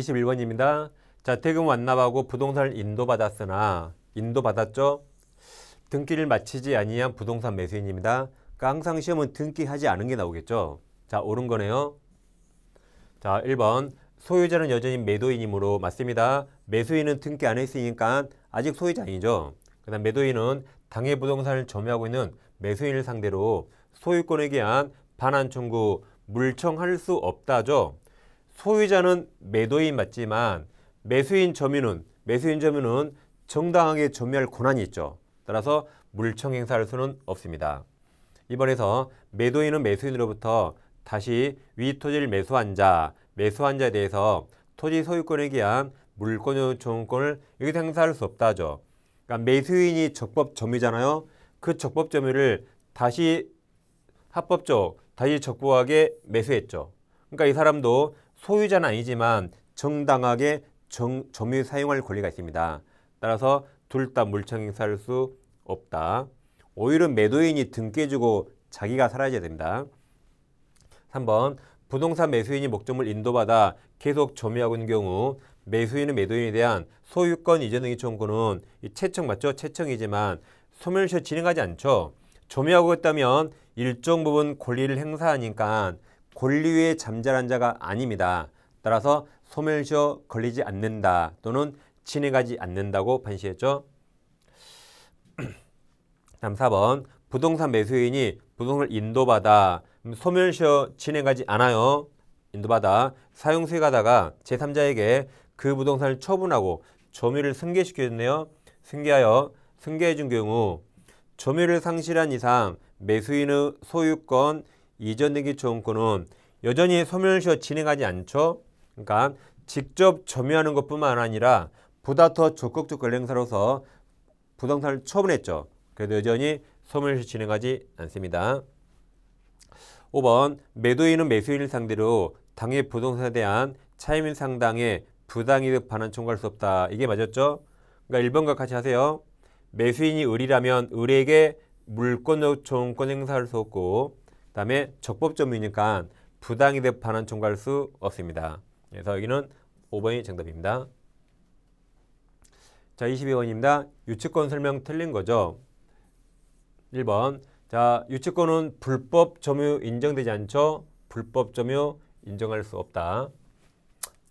21번입니다. 자택은 완납하고 부동산을 인도받았으나 인도받았죠? 등기를 마치지 아니한 부동산 매수인입니다. 깡상 그러니까 시험은 등기하지 않은 게 나오겠죠. 자, 옳은 거네요. 자, 1번 소유자는 여전히 매도인이므로 맞습니다. 매수인은 등기 안 했으니까 아직 소유자 아니죠. 그 다음 매도인은 당해 부동산을 점유하고 있는 매수인을 상대로 소유권에 대한 반환 청구 물청할 수 없다죠. 소유자는 매도인 맞지만 매수인 점유는 매수인 점유는 정당하게 점유할 권한이 있죠. 따라서 물청 행사할 수는 없습니다. 이번에서 매도인은 매수인으로부터 다시 위 토지를 매수한 자, 매수한 자에 대해서 토지 소유권에 기한 물권 요청권을 여기서 행사할 수 없다죠. 그러니까 매수인이 적법 점유잖아요. 그 적법 점유를 다시 합법적, 다시 적법하게 매수했죠. 그러니까 이 사람도 소유자는 아니지만 정당하게 정, 점유 사용할 권리가 있습니다. 따라서 둘 다 물청행사할 수 없다. 오히려 매도인이 등깨주고 자기가 사라져야 됩니다. 3번 부동산 매수인이 목적을 인도받아 계속 점유하고 있는 경우 매수인은 매도인에 대한 소유권 이전 등의 청구는 채청 맞죠? 채청이지만 소멸시 진행하지 않죠. 점유하고 있다면 일정 부분 권리를 행사하니까 권리 위에 잠잘한 자가 아닙니다. 따라서 소멸시효 걸리지 않는다 또는 진행하지 않는다고 판시했죠. 다음 4번 부동산 매수인이 부동산을 인도받아 음, 소멸시효 진행하지 않아요. 인도받아 사용수익하다가 제3자에게 그 부동산을 처분하고 점유를 승계시켜줬네요. 승계하여 승계해준 경우 점유를 상실한 이상 매수인의 소유권 이전등기 정권은 여전히 소멸시효 진행하지 않죠. 그러니까 직접 점유하는 것뿐만 아니라 보다 더 적극적 권리행사로서 부동산을 처분했죠. 그래도 여전히 소멸시 진행하지 않습니다. 5번 매도인은 매수인을 상대로 당의 부동산에 대한 차임인 상당의 부당이득 반환 청구할 수 없다. 이게 맞았죠? 그러니까 1번과 같이 하세요. 매수인이 을이라면 을에게 물권 요청권 행사할 수 없고 그다음에 적법점유니까 부당이 대파는 총괄 수 없습니다. 그래서 여기는 5번이 정답입니다. 자, 22번입니다. 유치권 설명 틀린 거죠. 1번. 자, 유치권은 불법 점유 인정되지 않죠. 불법 점유 인정할 수 없다.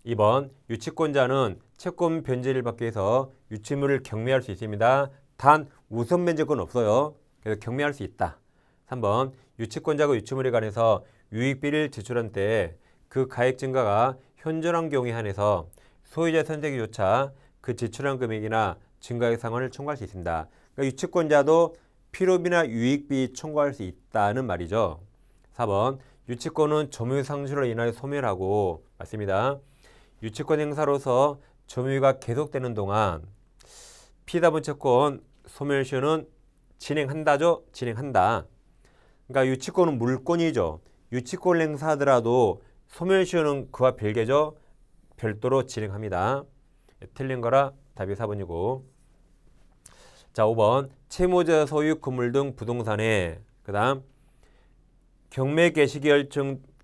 2번. 유치권자는 채권 변제를 받기 위해서 유치물을 경매할 수 있습니다. 단 우선 면제권 없어요. 그래서 경매할 수 있다. 3번. 유치권자가 유치물에 관해서 유익비를 제출한 때에 그 가액 증가가 현저한 경우에 한해서 소유자 선택이조차 그 제출한 금액이나 증가액 상환을 청구할 수 있습니다. 그러니까 유치권자도 필요비나 유익비 청구할 수 있다는 말이죠. 4번 유치권은 점유상실로 인하여 소멸하고 맞습니다. 유치권 행사로서 점유가 계속되는 동안 피다분 채권 소멸시효는 진행한다죠? 진행한다. 그러니까 유치권은 물권이죠. 유치권 행사하더라도 소멸시효는 그와 별개죠. 별도로 진행합니다. 틀린 거라 답이 4번이고 자 5번 채무자 소유 건물 등 부동산에 그 다음 경매 개시기 열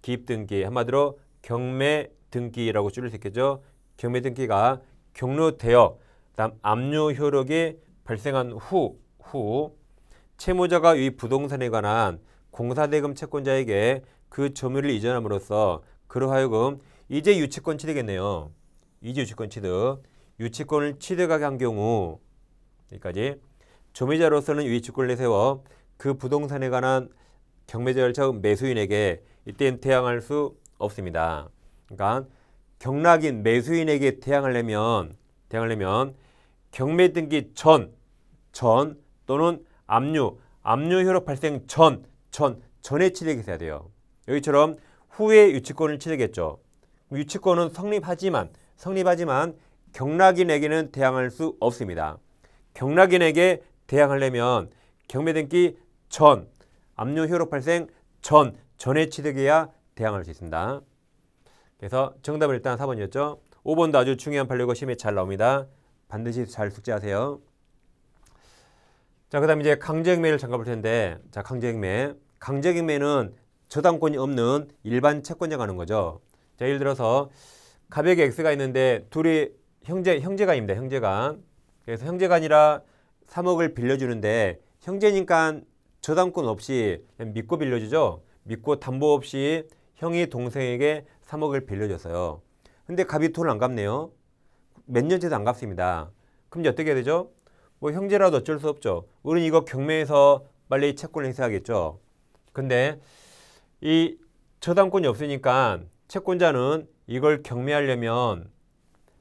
기입 등기 한마디로 경매 등기라고 줄일 수겠죠 경매 등기가 경로되어 그다음 압류 효력이 발생한 후 후 채무자가 이 부동산에 관한 공사대금 채권자에게 그 점유를 이전함으로써 그러하여금 이제 유치권 취득이겠네요. 이제 유치권 취득. 유치권을 취득하게 한 경우 여기까지 점유자로서는 유치권을 내세워 그 부동산에 관한 경매 절차 매수인에게 이때는 대항할 수 없습니다. 그러니까 경락인 매수인에게 대항하려면 대항하려면 경매 등기 전, 전 또는 압류, 압류 효력 발생 전 전, 전에 취득했어야 돼요. 여기처럼 후에 유치권을 취득했죠. 유치권은 성립하지만 성립하지만 경락인에게는 대항할 수 없습니다. 경락인에게 대항하려면 경매등기 전, 압류 효력 발생 전, 전에 취득해야 대항할 수 있습니다. 그래서 정답은 일단 4번이었죠. 5번도 아주 중요한 판례고 시험에 잘 나옵니다. 반드시 잘 숙제하세요. 자, 그 다음 이제 강제행매를 잠깐 볼 텐데, 자, 강제행매. 강제경매는 저당권이 없는 일반 채권자 가는 하 거죠. 자, 예를 들어서 가백에 X가 있는데 둘이 형제, 형제간입니다. 형제가 그래서 형제간이라 3억을 빌려주는데 형제니까 저당권 없이 믿고 빌려주죠. 믿고 담보 없이 형이 동생에게 3억을 빌려줬어요. 근데 갑이 돈을 안 갚네요. 몇 년째도 안 갚습니다. 그럼 이제 어떻게 해야 되죠? 뭐 형제라도 어쩔 수 없죠. 우리는 이거 경매에서 빨리 채권을 행사하겠죠. 근데 이 저당권이 없으니까 채권자는 이걸 경매하려면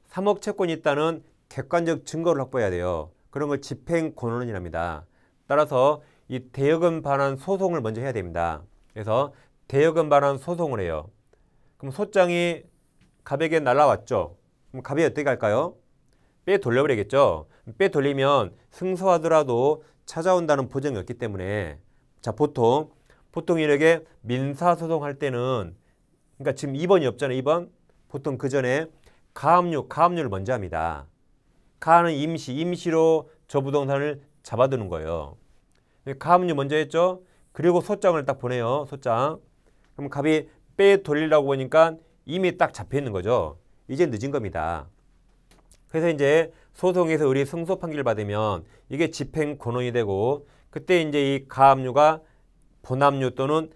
3억 채권이 있다는 객관적 증거를 확보해야 돼요. 그런 걸 집행권원이랍니다. 따라서 이 대여금 반환 소송을 먼저 해야 됩니다. 그래서 대여금 반환 소송을 해요. 그럼 소장이 갑에게 날라왔죠. 그럼 갑이 어떻게 할까요? 빼 돌려버리겠죠. 빼 돌리면 승소하더라도 찾아온다는 보증이 없기 때문에 자 보통 보통 이렇게 민사소송할 때는 그러니까 지금 2번이 없잖아요. 2번 보통 그 전에 가압류, 가압류를 먼저 합니다. 가는 임시, 임시로 저 부동산을 잡아두는 거예요. 가압류 먼저 했죠. 그리고 소장을 딱 보내요. 소장. 그럼 갑이 빼 돌리라고 보니까 이미 딱 잡혀 있는 거죠. 이제 늦은 겁니다. 그래서 이제 소송에서 우리 승소 판결을 받으면 이게 집행 권원이 되고 그때 이제 이 가압류가 보남류 또는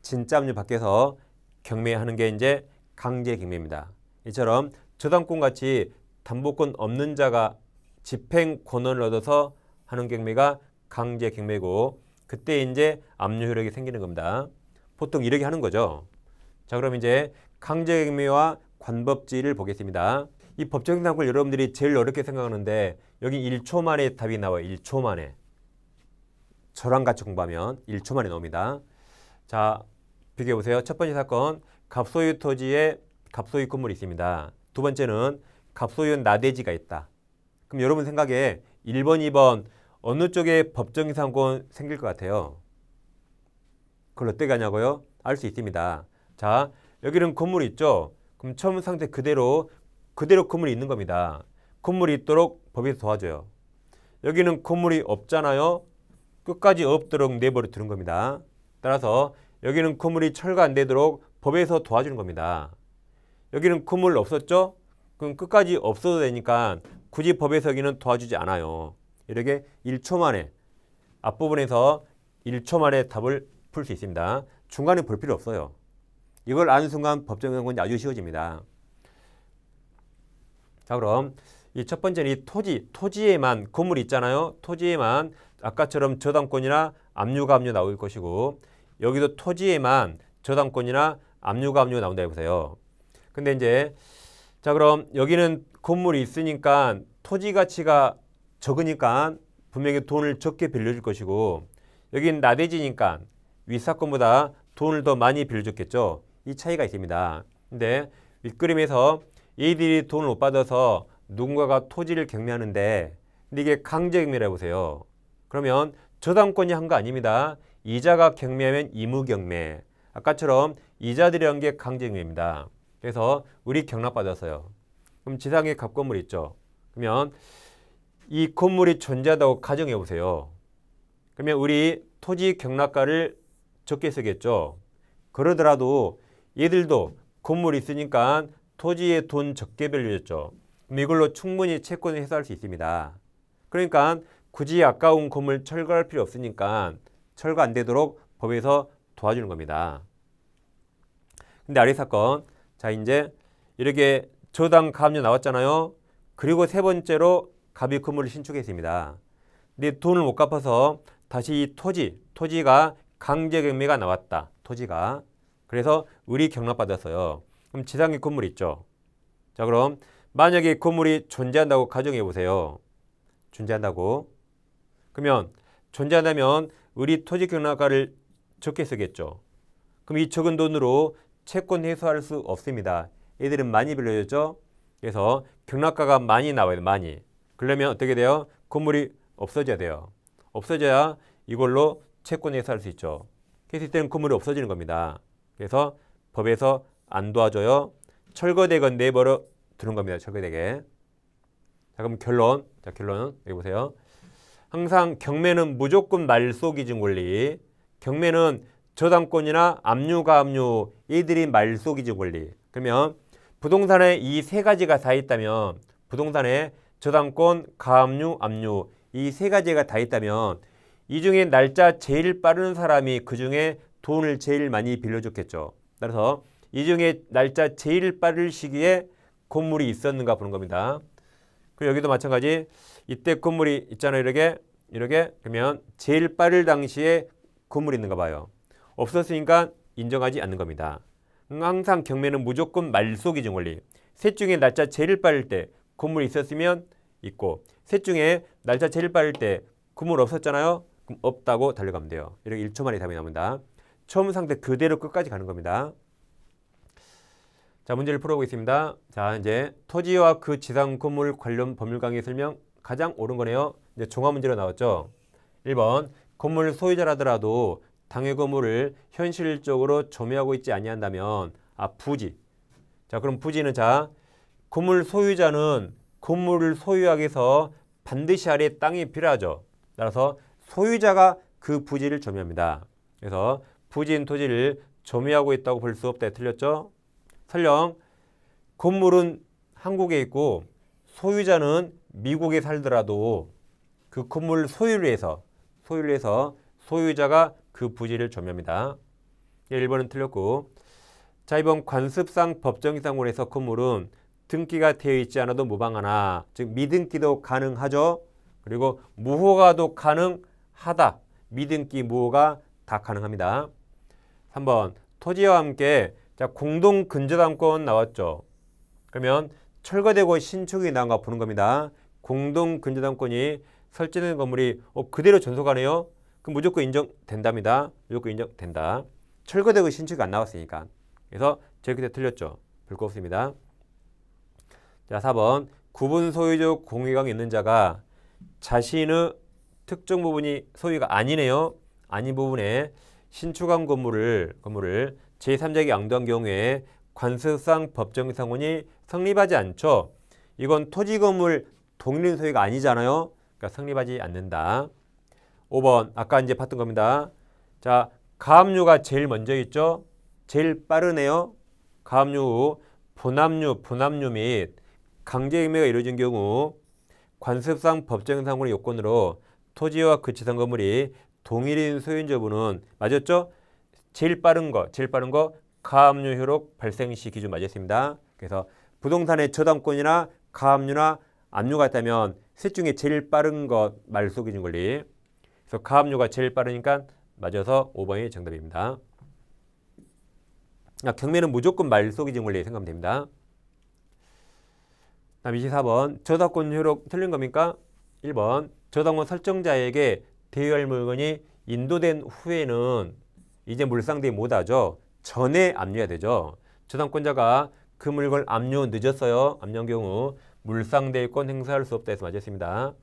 진짜압류 밖에서 경매하는 게 이제 강제 경매입니다. 이처럼 저당권 같이 담보권 없는 자가 집행 권한을 얻어서 하는 경매가 강제 경매고 그때 이제 압류 효력이 생기는 겁니다. 보통 이렇게 하는 거죠. 자 그럼 이제 강제 경매와 관법지를 보겠습니다. 이 법적 인 상권 여러분들이 제일 어렵게 생각하는데 여기 1초 만에 답이 나와요. 1초 만에. 저랑 같이 공부하면 1초 만에 나옵니다. 자, 비교해 보세요. 첫 번째 사건, 갑소유 토지에 갑소유 건물이 있습니다. 두 번째는 갑소유 나대지가 있다. 그럼 여러분 생각에 1번, 2번 어느 쪽에 법정이상권 생길 것 같아요? 그걸 어떻게 하냐고요? 알 수 있습니다. 자, 여기는 건물이 있죠? 그럼 처음 상태 그대로, 그대로 건물이 있는 겁니다. 건물이 있도록 법에서 도와줘요. 여기는 건물이 없잖아요? 끝까지 없도록 내버려 두는 겁니다. 따라서 여기는 건물이 철거 안 되도록 법에서 도와주는 겁니다. 여기는 건물 없었죠? 그럼 끝까지 없어도 되니까 굳이 법에서 여기는 도와주지 않아요. 이렇게 1초 만에 앞부분에서 1초 만에 답을 풀 수 있습니다. 중간에 볼 필요 없어요. 이걸 아는 순간 법정연구는 아주 쉬워집니다. 자 그럼 이 첫 번째는 이 토지, 토지에만 건물이 있잖아요. 토지에만 아까처럼 저당권이나 압류가 압류 나올 것이고 여기도 토지에만 저당권이나 압류가 압류가 나온다 해보세요. 근데 이제 자 그럼 여기는 건물이 있으니까 토지 가치가 적으니까 분명히 돈을 적게 빌려줄 것이고 여긴 나대지니까 윗사건보다 돈을 더 많이 빌려줬겠죠. 이 차이가 있습니다. 근데 윗그림에서 이들이 돈을 못 받아서 누군가가 토지를 경매하는데 근데 이게 강제 경매라 해보세요. 그러면 저당권이 한 거 아닙니다. 이자가 경매면 하 이무경매. 아까처럼 이자들이란 게 강제경매입니다. 그래서 우리 경락받았어요. 그럼 지상에 갑건물 있죠. 그러면 이 건물이 존재한다고 가정해 보세요. 그러면 우리 토지 경락가를 적게 쓰겠죠. 그러더라도 얘들도 건물이 있으니까 토지에 돈 적게 빌려줬죠. 이걸로 충분히 채권을 해소할 수 있습니다. 그러니까 굳이 아까운 건물 철거할 필요 없으니까 철거 안 되도록 법에서 도와주는 겁니다. 근데 아래 사건 자 이제 이렇게 저당 가압류 나왔잖아요. 그리고 세 번째로 갑이 건물을 신축했습니다. 근데 돈을 못 갚아서 다시 토지, 토지가 강제 경매가 나왔다. 토지가. 그래서 을이 경락받았어요. 그럼 지상의 건물 있죠. 자 그럼 만약에 건물이 존재한다고 가정해 보세요. 존재한다고. 그러면 존재한다면 을리 토지 경락가를 적게 쓰겠죠. 그럼 이 적은 돈으로 채권 해소할수 없습니다. 얘들은 많이 빌려졌죠. 그래서 경락가가 많이 나와야 돼요. 많이. 그러면 어떻게 돼요? 건물이 없어져야 돼요. 없어져야 이걸로 채권 해소할수 있죠. 그래서 이때는 건물이 없어지는 겁니다. 그래서 법에서 안 도와줘요. 철거되건 내버려 두는 겁니다. 철거되게. 자 그럼 결론. 자 결론은 여기 보세요. 항상 경매는 무조건 말소기준 권리, 경매는 저당권이나 압류가 압류 이들이 말소기준 권리. 그러면 부동산에 이 세 가지가 다 있다면 부동산에 저당권, 가압류, 압류 이 세 가지가 다 있다면 이 중에 날짜 제일 빠른 사람이 그 중에 돈을 제일 많이 빌려줬겠죠. 따라서 이 중에 날짜 제일 빠를 시기에 건물이 있었는가 보는 겁니다. 그리고 여기도 마찬가지 이때 건물이 있잖아요. 이렇게 이렇게 그러면 제일 빠를 당시에 건물이 있는가 봐요. 없었으니까 인정하지 않는 겁니다. 그러니까 항상 경매는 무조건 말소 기준 원리. 셋 중에 날짜 제일 빠를 때 건물이 있었으면 있고 셋 중에 날짜 제일 빠를 때 건물 없었잖아요. 그럼 없다고 달려가면 돼요. 이렇게 1초 만에 답이 나옵니다. 처음 상태 그대로 끝까지 가는 겁니다. 자 문제를 풀어보겠습니다. 자 이제 토지와 그 지상 건물 관련 법률 강의 설명 가장 옳은 거네요. 이제 종합 문제로 나왔죠. 1번 건물 소유자라더라도 당해 건물을 현실적으로 점유하고 있지 아니한다면 아 부지. 자 그럼 부지는 자 건물 소유자는 건물을 소유하기 위해서 반드시 아래 땅이 필요하죠. 따라서 소유자가 그 부지를 점유합니다. 그래서 부지인 토지를 점유하고 있다고 볼 수 없다. 틀렸죠? 설령 건물은 한국에 있고 소유자는 미국에 살더라도 그 건물 소유를 해서 소유를 서 소유자가 그 부지를 점유합니다. 1번은 예, 틀렸고 자 이번 관습상 법정이상으로 서 건물은 등기가 되어 있지 않아도 모방하나 즉 미등기도 가능하죠. 그리고 무호가도 가능하다. 미등기 무호가 다 가능합니다. 3번 토지와 함께 자 공동 근저당권 나왔죠. 그러면 철거되고 신축이 나온 거 보는 겁니다. 공동근저당권이 설치된 건물이 어, 그대로 전속하네요. 그럼 무조건 인정된답니다. 무조건 인정된다. 철거되고 신축이 안 나왔으니까. 그래서 저렇게 틀렸죠. 별거 없습니다. 자, 4번. 구분 소유적 공유가 있는 자가 자신의 특정 부분이 소유가 아니네요. 아닌 부분에 신축한 건물을 건물을 제3자에게 양도한 경우에 관습상 법정상원이 성립하지 않죠. 이건 토지 건물 독립 소유가 아니잖아요. 그러니까 성립하지 않는다. 5번 아까 이제 봤던 겁니다. 자 가압류가 제일 먼저 있죠. 제일 빠르네요. 가압류 후 분압류, 분압류 및 강제임매가 이루어진 경우 관습상 법정상으로 요건으로 토지와 그치상 건물이 동일인 소유인 여부는 맞았죠? 제일 빠른 거, 제일 빠른 거 가압류 효력 발생 시 기준 맞았습니다. 그래서 부동산의 저당권이나 가압류나 압류가 있다면 셋 중에 제일 빠른 것 말속이진 권리. 그래서 가압류가 제일 빠르니까 맞아서 5번이 정답입니다. 아, 경매는 무조건 말속이진 권리 생각하면 됩니다. 다음 24번 저작권 효력 틀린 겁니까? 1번 저작권 설정자에게 대여할 물건이 인도된 후에는 이제 물상대에 못하죠. 전에 압류해야 되죠. 저당권자가 그 물건 압류 늦었어요. 압류한 경우 물상대위권 행사할 수 없다 해서 맞았습니다.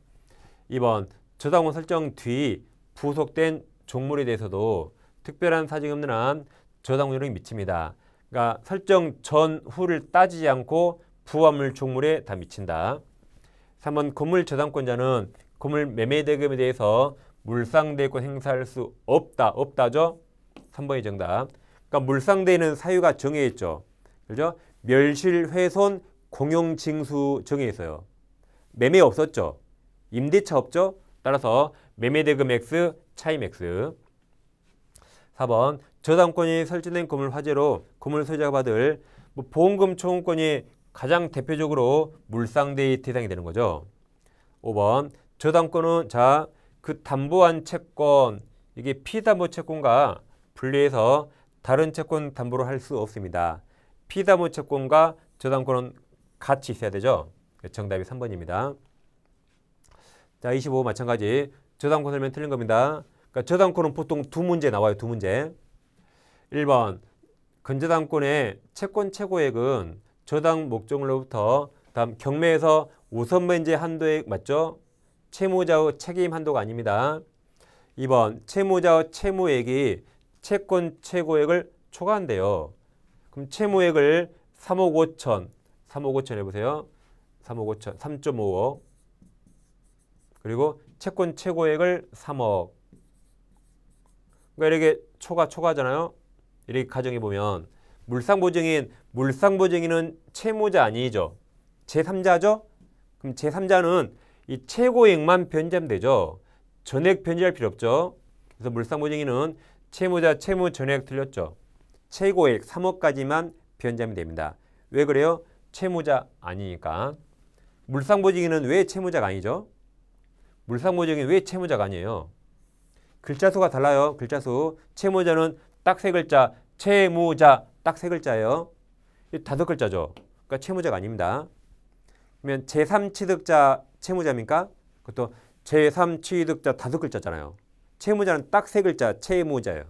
2번 저당권 설정 뒤 부속된 종물에 대해서도 특별한 사정이 없는 한 저당권이 미칩니다. 그러니까 설정 전 후를 따지지 않고 부화물 종물에 다 미친다. 3번 건물 저당권자는 건물 매매 대금에 대해서 물상대위권 행사할 수 없다. 없다죠? 3번이 정답. 그러니까 물상대위는 사유가 정해있죠. 그죠? 멸실, 훼손, 공용징수 정해 있어요. 매매 없었죠. 임대차 없죠. 따라서 매매대금 X, 차임 X. 4번 저당권이 설정된 건물 화재로 건물 소유자가 받을 뭐 보험금 청구권이 가장 대표적으로 물상대의 대상이 되는 거죠. 5번 저당권은 자그 담보한 채권 이게 피담보 채권과 분리해서 다른 채권 담보로 할 수 없습니다. 피담보 채권과 저당권은 같이 있어야 되죠. 정답이 3번입니다. 자, 25 마찬가지. 저당권코 설명 틀린 겁니다. 그러니까 저당권은 보통 두 문제 나와요. 두 문제. 1번 근저당권의 채권 최고액은 저당 목적으로부터 다음 경매에서 우선변제 한도액 맞죠? 채무자의 책임 한도가 아닙니다. 2번 채무자의 채무액이 채권 최고액을 초과한대요. 그럼 채무액을 3억 5천 3억 5천 해보세요. 3억 5천, 3.5억. 그리고 채권 최고액을 3억. 그러니까 이렇게 초과 초과잖아요. 이렇게 가정해 보면 물상보증인 물상보증인은 채무자 아니죠. 제3자죠. 그럼 제3자는 이 최고액만 변제되죠 하면 전액 변제할 필요 없죠. 그래서 물상보증인은 채무자 채무 전액 틀렸죠. 최고액 3억까지만 변제하면 됩니다. 왜 그래요? 채무자 아니니까 물상보증인은 왜 채무자가 아니죠? 물상보증인 왜 채무자가 아니에요? 글자 수가 달라요. 글자 수. 채무자는 딱 세 글자. 채무자 딱 세 글자예요. 다섯 글자죠. 그러니까 채무자가 아닙니다. 그러면 제3취득자 채무자입니까? 그것도 제3취득자 다섯 글자잖아요. 채무자는 딱 세 글자 채무자예요.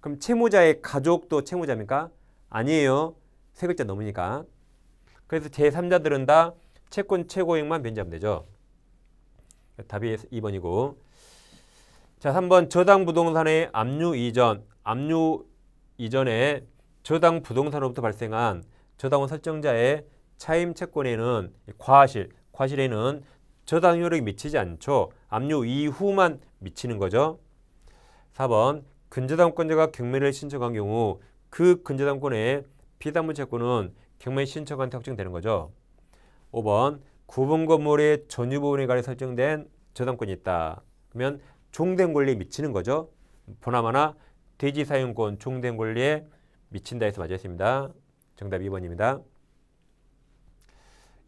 그럼 채무자의 가족도 채무자입니까? 아니에요. 세 글자 넘으니까. 그래서 제3자들은 다 채권 최고액만 면제하면 되죠. 답이 2번이고. 자, 3번 저당 부동산의 압류 이전, 압류 이전에 저당 부동산으로부터 발생한 저당원 설정자의 차임 채권에는 과실, 과실에는 저당 효력이 미치지 않죠. 압류 이후만 미치는 거죠. 4번 근저당권자가 경매를 신청한 경우 그 근저당권에 피담문 채권은 경매 신청한특 확정되는 거죠. 5번 구분 건물의 전유 부분에 관해 설정된 저당권이 있다. 그러면 종된 권리에 미치는 거죠. 보나마나 대지 사용권 종된 권리에 미친다 해서 맞았습니다. 정답 2번입니다.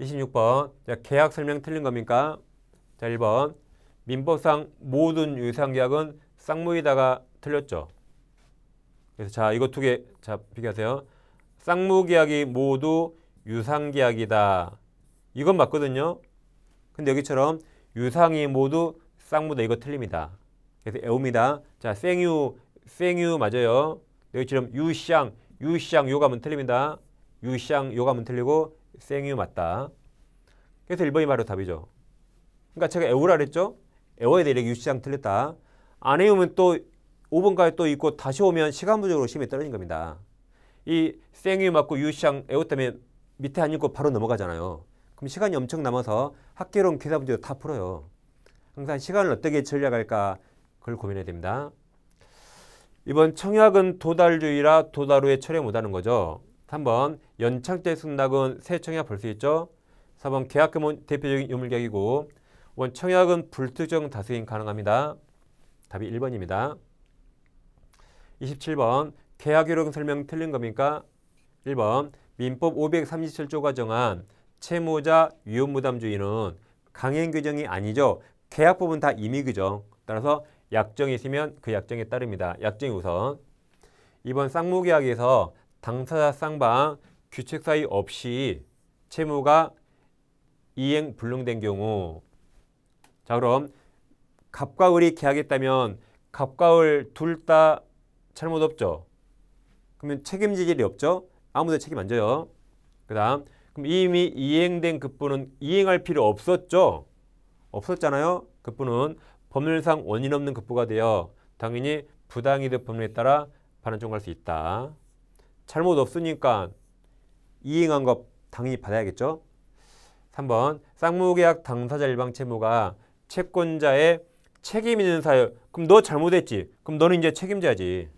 26번 자, 계약 설명 틀린 겁니까? 자 1번 민법상 모든 유상계약은 쌍무이다가 틀렸죠. 그래서 자 이거 두개 비교하세요. 쌍무계약이 모두 유상계약이다. 이건 맞거든요. 근데 여기처럼 유상이 모두 쌍무다 이거 틀립니다. 그래서 애웁니다. 자, 생유, 생유 맞아요. 여기처럼 유샹, 유샹 요가면 틀립니다. 유샹 요가면 틀리고 생유 맞다. 그래서 1번이 바로 답이죠. 그러니까 제가 애우라 그랬죠? 애워야 돼. 이렇게 유시장 틀렸다. 안 애우면 또 5번까지 또 있고 다시 오면 시간 부족으로 심히 떨어진 겁니다. 이 생유 맞고 유시장 애호때에 밑에 안 읽고 바로 넘어가잖아요. 그럼 시간이 엄청 남아서 학계론 기사 문제도 다 풀어요. 항상 시간을 어떻게 전략할까 그걸 고민해야 됩니다. 이번 청약은 도달주의라 도달 후에 철회 못하는 거죠. 3번 연착제 승낙은 새 청약 볼 수 있죠. 4번 계약금은 대표적인 유물계이고 5번 청약은 불특정 다수인 가능합니다. 답이 1번입니다. 27번 계약효력 설명 틀린 겁니까? 1번 민법 537조가 정한 채무자 위험무담주의는 강행 규정이 아니죠. 계약법은 다 임의 규정. 따라서 약정이 있으면 그 약정에 따릅니다. 약정이 우선. 이번 쌍무계약에서 당사자 쌍방 규칙 사이 없이 채무가 이행 불능된 경우 자 그럼 갑과 을이 계약했다면 갑과 을 둘 다 잘못 없죠. 그러면 책임질 일이 없죠. 아무도 책임 안 져요. 그 다음 그럼 이미 이행된 급부는 이행할 필요 없었죠. 없었잖아요. 급부는 법률상 원인 없는 급부가 되어 당연히 부당이득 법률에 따라 반환 청구할 수 있다. 잘못 없으니까 이행한 것 당연히 받아야겠죠. 3번 쌍무계약 당사자 일방 채무가 채권자의 책임 있는 사유 그럼 너 잘못했지. 그럼 너는 이제 책임자지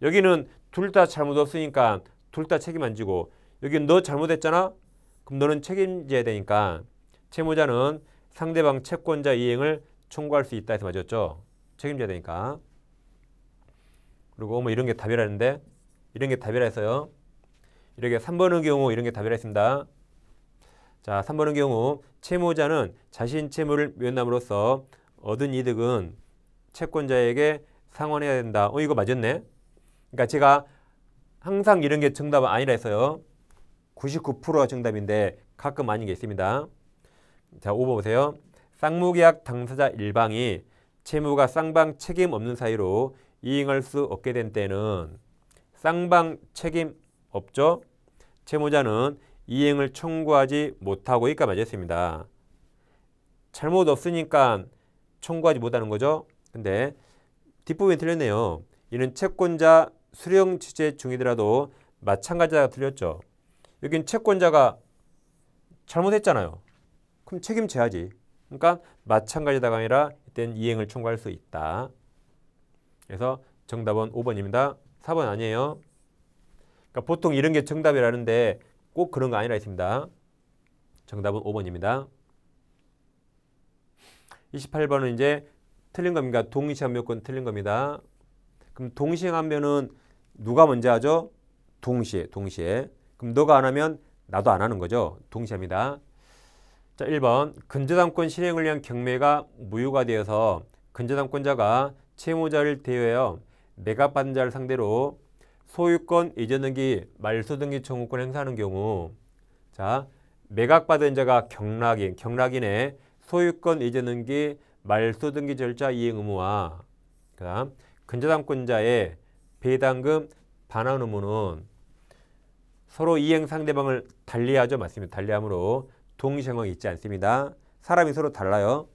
여기는 둘다 잘못 없으니까 둘 다 책임 안 지고 여기 너 잘못했잖아? 그럼 너는 책임져야 되니까 채무자는 상대방 채권자 이행을 청구할 수 있다 해서 맞았죠. 책임져야 되니까. 그리고 뭐 이런 게 답이라는데 이런 게 답이라 했어요. 이렇게 3번의 경우 이런 게 답이라 했습니다. 자, 3번의 경우 채무자는 자신 채무를 면함으로써 얻은 이득은 채권자에게 상환해야 된다. 어, 이거 맞았네. 그러니까 제가 항상 이런 게 정답은 아니라 했어요. 99%가 정답인데 가끔 아닌 게 있습니다. 자, 5번 보세요. 쌍무계약 당사자 일방이 채무가 쌍방 책임 없는 사이로 이행할 수 없게 된 때는 쌍방 책임 없죠? 채무자는 이행을 청구하지 못하고 이까 맞았습니다. 잘못 없으니까 청구하지 못하는 거죠. 근데 뒷부분이 틀렸네요. 이는 채권자 수령 취재 중이더라도 마찬가지다 들렸죠. 여긴 채권자가 잘못했잖아요. 그럼 책임져야지. 그러니까 마찬가지다가 아니라 이땐 이행을 청구할 수 있다. 그래서 정답은 5번입니다. 4번 아니에요. 그러니까 보통 이런 게 정답이라는데 꼭 그런 거 아니라 있습니다. 정답은 5번입니다. 28번은 이제 틀린 겁니다. 동의시한 요건 틀린 겁니다. 그럼 동시에 하면은 누가 먼저 하죠? 동시에, 동시에. 그럼 너가 안 하면 나도 안 하는 거죠. 동시합니다. 에 자, 1번. 근저당권 실행을 위한 경매가 무효가 되어서 근저당권자가 채무자를 대여하여 매각 받은 자를 상대로 소유권 이전 등기, 말소 등기 청구권 행사하는 경우 자, 매각받은 자가 경락인, 경락인의 소유권 이전 등기, 말소 등기 절차 이행 의무와 그다음 근저당권자의 배당금 반환 의무는 서로 이행 상대방을 달리하죠. 맞습니다. 달리함으로 동시행황이 있지 않습니다. 사람이 서로 달라요.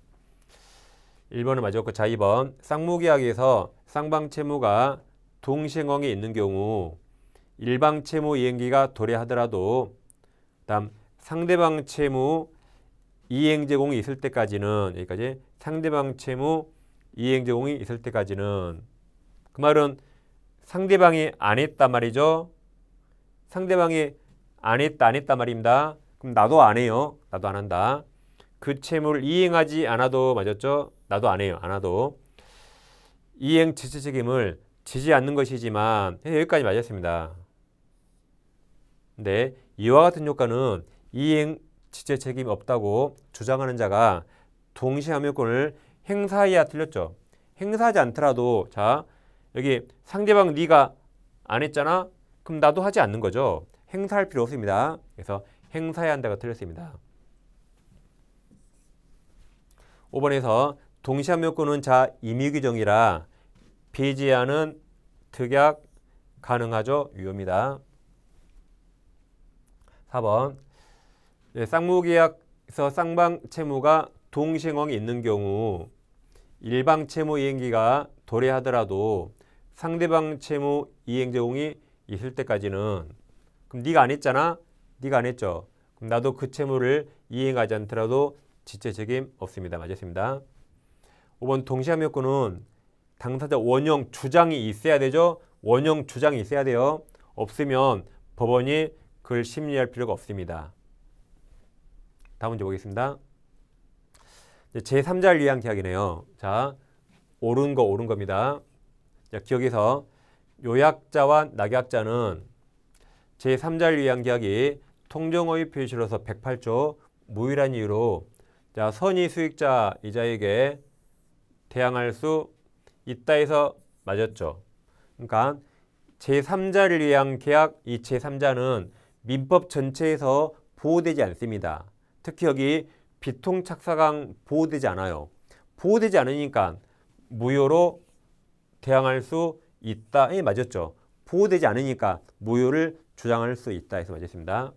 1번을 맞았고 자 2번 쌍무계약에서 쌍방 채무가 동시행황이 있는 경우 일방 채무 이행기가 도래하더라도 다음 상대방 채무 이행 제공이 있을 때까지는 여기까지 상대방 채무 이행 제공이 있을 때까지는 그 말은 상대방이 안 했단 말이죠. 상대방이 안 했다 안 했단 말입니다. 그럼 나도 안 해요. 나도 안 한다. 그 채무를 이행하지 않아도 맞았죠? 나도 안 해요. 안 하도. 이행 지체 책임을 지지 않는 것이지만 예, 여기까지 맞았습니다. 근데 이와 같은 효과는 이행 지체 책임 없다고 주장하는 자가 동시 함유권을 행사해야 틀렸죠. 행사하지 않더라도 자 여기 상대방 네가 안 했잖아. 그럼 나도 하지 않는 거죠. 행사할 필요 없습니다. 그래서 행사해야 한다가 틀렸습니다. 5번에서 동시함 요건은 자 임의 규정이라 배제하는 특약 가능하죠. 유효입니다. 4번 네, 쌍무계약에서 쌍방 채무가 동시행이 있는 경우 일방 채무 이행기가 도래하더라도 상대방 채무 이행 제공이 있을 때까지는 그럼 네가 안 했잖아. 네가 안 했죠. 그럼 나도 그 채무를 이행하지 않더라도 지체 책임 없습니다. 맞았습니다. 5번 동시함 요건은 당사자 원형 주장이 있어야 되죠. 원형 주장이 있어야 돼요. 없으면 법원이 그걸 심리할 필요가 없습니다. 다음 문제 보겠습니다. 제3자를 위한 계약이네요. 자, 옳은 거 옳은 겁니다. 자, 기억에서 요약자와 낙약자는 제3자를 위한 계약이 통정의 어 표시로서 108조 무일한 이유로 자, 선의 수익자 이자에게 대항할 수 있다 해서 맞았죠. 그러니까 제3자를 위한 계약 이 제3자는 민법 전체에서 보호되지 않습니다. 특히 여기 비통착사강 보호되지 않아요. 보호되지 않으니까 무효로 대항할 수 있다에 맞았죠. 보호되지 않으니까 무효를 주장할 수 있다 해서 맞았습니다.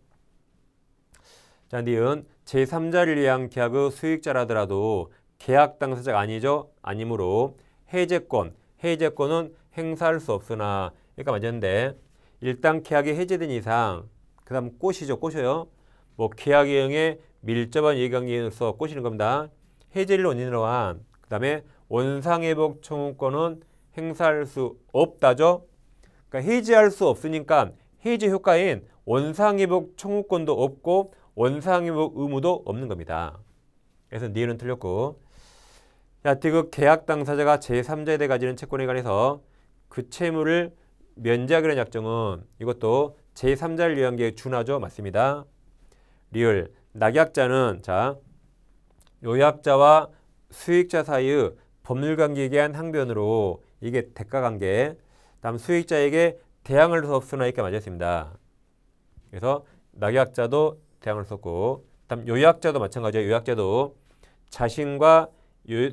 자, 니은 제3자를 위한 계약의 수익자라더라도 계약 당사자가 아니죠. 아니므로 해제권, 해제권은 행사할 수 없으나 그러니까 맞았는데 일단 계약이 해제된 이상 그 다음 꽃이죠. 꽃이요. 뭐 계약 이행에 밀접한 예관에서 꼬시는 겁니다. 해제를 원인으로 한그 다음에 원상회복 청구권은 행사할 수 없다죠. 그러니까 해지할 수 없으니까 해지 효과인 원상회복 청구권도 없고 원상회복 의무도 없는 겁니다. 그래서 니은 틀렸고 자, 디귿 계약 당사자가 제3자에 대해 가지는 채권에 관해서 그 채무를 면제하기로 한 약정은 이것도 제3자를 위한 게 준하죠. 맞습니다. 리을 낙약자는 자 요약자와 수익자 사이의 법률관계에 대한 항변으로 이게 대가관계 다음 수익자에게 대항을 수으나 이렇게 맞았습니다. 그래서 낙약자도 대항을 썼고 다음 요약자도 마찬가지예요. 요약자도 자신과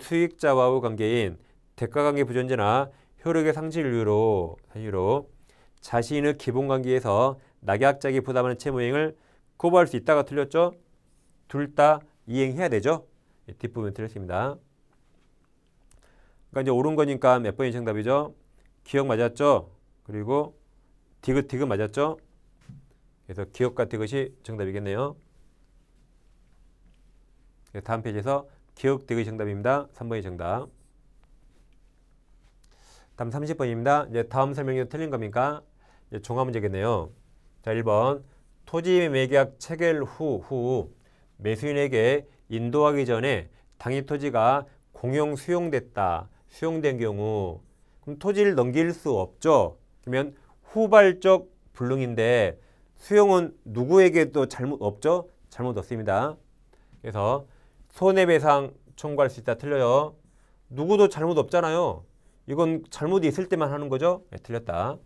수익자와의 관계인 대가관계 부존재나 효력의 상실류로 사유로 자신의 기본관계에서 낙약자에게 부담하는 채무행을 고발할 수 있다가 틀렸죠? 둘 다 이행해야 되죠? 예, 뒷부분 틀렸습니다. 그러니까 이제 옳은 거니까 몇 번이 정답이죠? 기억 맞았죠? 그리고 디귿 디귿 맞았죠? 그래서 기억과 디귿이 정답이겠네요. 다음 페이지에서 기억 디귿이 정답입니다. 3번이 정답. 다음 30번입니다. 이제 다음 설명이 틀린 겁니까? 이제 종합 문제겠네요. 자, 1번. 토지 매각 체결 후, 후 매수인에게 인도하기 전에 당일 토지가 공용 수용됐다. 수용된 경우 그럼 토지를 넘길 수 없죠. 그러면 후발적 불능인데 수용은 누구에게도 잘못 없죠? 잘못 없습니다. 그래서 손해배상 청구할 수 있다 틀려요. 누구도 잘못 없잖아요. 이건 잘못이 있을 때만 하는 거죠? 네, 틀렸다.